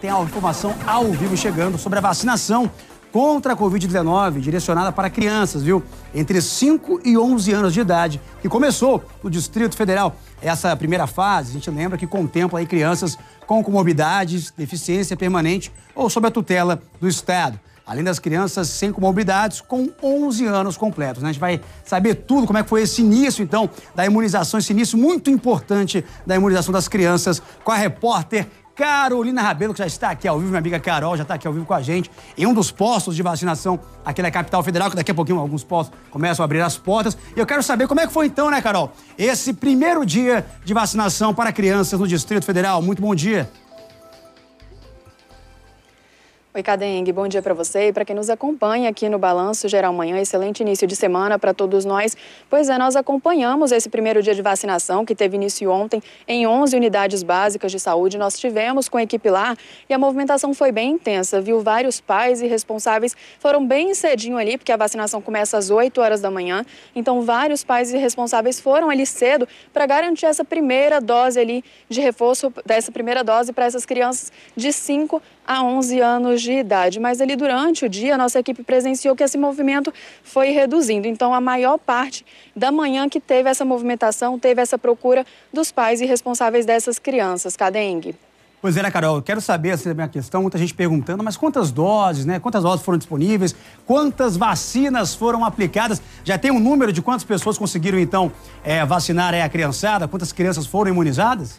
tem a informação ao vivo chegando sobre a vacinação contra a Covid-19 direcionada para crianças, viu? Entre 5 e 11 anos de idade, que começou no Distrito Federal. Essa é primeira fase, a gente lembra que contempla aí crianças com comorbidades, deficiência permanente ou sob a tutela do Estado. Além das crianças sem comorbidades com 11 anos completos. Né? A gente vai saber tudo, como é que foi esse início, então, da imunização, esse início muito importante da imunização das crianças com a repórter Carolina Rabelo, que já está aqui ao vivo, minha amiga Carol já está aqui ao vivo com a gente, em um dos postos de vacinação aqui na capital federal, que daqui a pouquinho alguns postos começam a abrir as portas. E eu quero saber como é que foi então, né, Carol, esse primeiro dia de vacinação para crianças no Distrito Federal. Muito bom dia. Oi, Cadeng, bom dia para você e para quem nos acompanha aqui no Balanço Geral Manhã. Excelente início de semana para todos nós. Pois é, nós acompanhamos esse primeiro dia de vacinação que teve início ontem em 11 unidades básicas de saúde. Nós tivemos com a equipe lá e a movimentação foi bem intensa, viu? Vários pais e responsáveis foram bem cedinho ali, porque a vacinação começa às 8 horas da manhã. Então, vários pais e responsáveis foram ali cedo para garantir essa primeira dose ali de reforço, dessa primeira dose para essas crianças de 5 a 11 anos de idade. Mas ali durante o dia, a nossa equipe presenciou que esse movimento foi reduzindo. Então, a maior parte da manhã que teve essa movimentação, teve essa procura dos pais e responsáveis dessas crianças. Cadengue. Pois é, né, Carol? Quero saber essa assim, minha questão. Muita gente perguntando, mas quantas doses, né? Quantas doses foram disponíveis? Quantas vacinas foram aplicadas? Já tem um número de quantas pessoas conseguiram, então, é, vacinar é, a criançada? Quantas crianças foram imunizadas?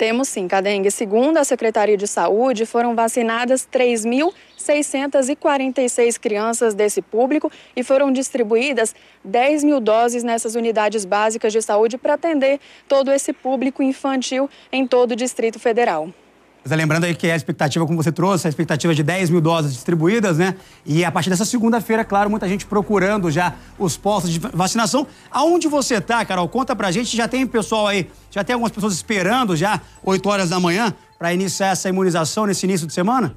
Temos sim, Cadengue. Segundo a Secretaria de Saúde, foram vacinadas 3.646 crianças desse público e foram distribuídas 10 mil doses nessas unidades básicas de saúde para atender todo esse público infantil em todo o Distrito Federal. Mas lembrando aí que a expectativa, como você trouxe, a expectativa é de 10 mil doses distribuídas, né? E a partir dessa segunda-feira, claro, muita gente procurando já os postos de vacinação. Aonde você tá, Carol? Conta pra gente. Já tem pessoal aí, já tem algumas pessoas esperando já 8 horas da manhã para iniciar essa imunização nesse início de semana?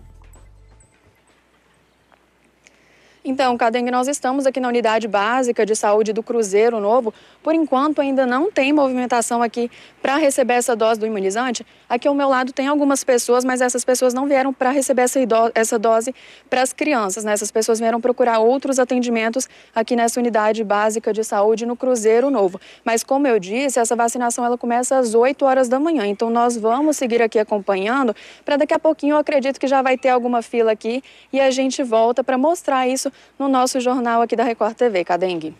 Então, Cadengue, nós estamos aqui na unidade básica de saúde do Cruzeiro Novo. Por enquanto, ainda não tem movimentação aqui para receber essa dose do imunizante. Aqui ao meu lado tem algumas pessoas, mas essas pessoas não vieram para receber essa, essa dose para as crianças. Né? Essas pessoas vieram procurar outros atendimentos aqui nessa unidade básica de saúde no Cruzeiro Novo. Mas, como eu disse, essa vacinação ela começa às 8 horas da manhã. Então, nós vamos seguir aqui acompanhando para daqui a pouquinho eu acredito que já vai ter alguma fila aqui e a gente volta para mostrar isso no nosso jornal aqui da Record TV. Cadengue.